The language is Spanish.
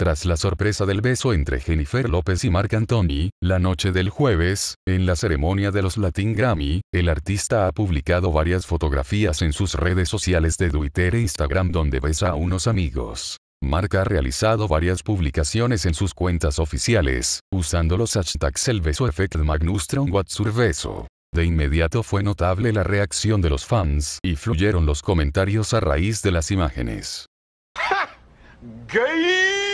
Tras la sorpresa del beso entre Jennifer López y Marc Anthony, la noche del jueves, en la ceremonia de los Latin Grammy, el artista ha publicado varias fotografías en sus redes sociales de Twitter e Instagram donde besa a unos amigos. Marc ha realizado varias publicaciones en sus cuentas oficiales, usando los hashtags El Beso Effect Magnustron Beso. De inmediato fue notable la reacción de los fans y fluyeron los comentarios a raíz de las imágenes. ¡Gay!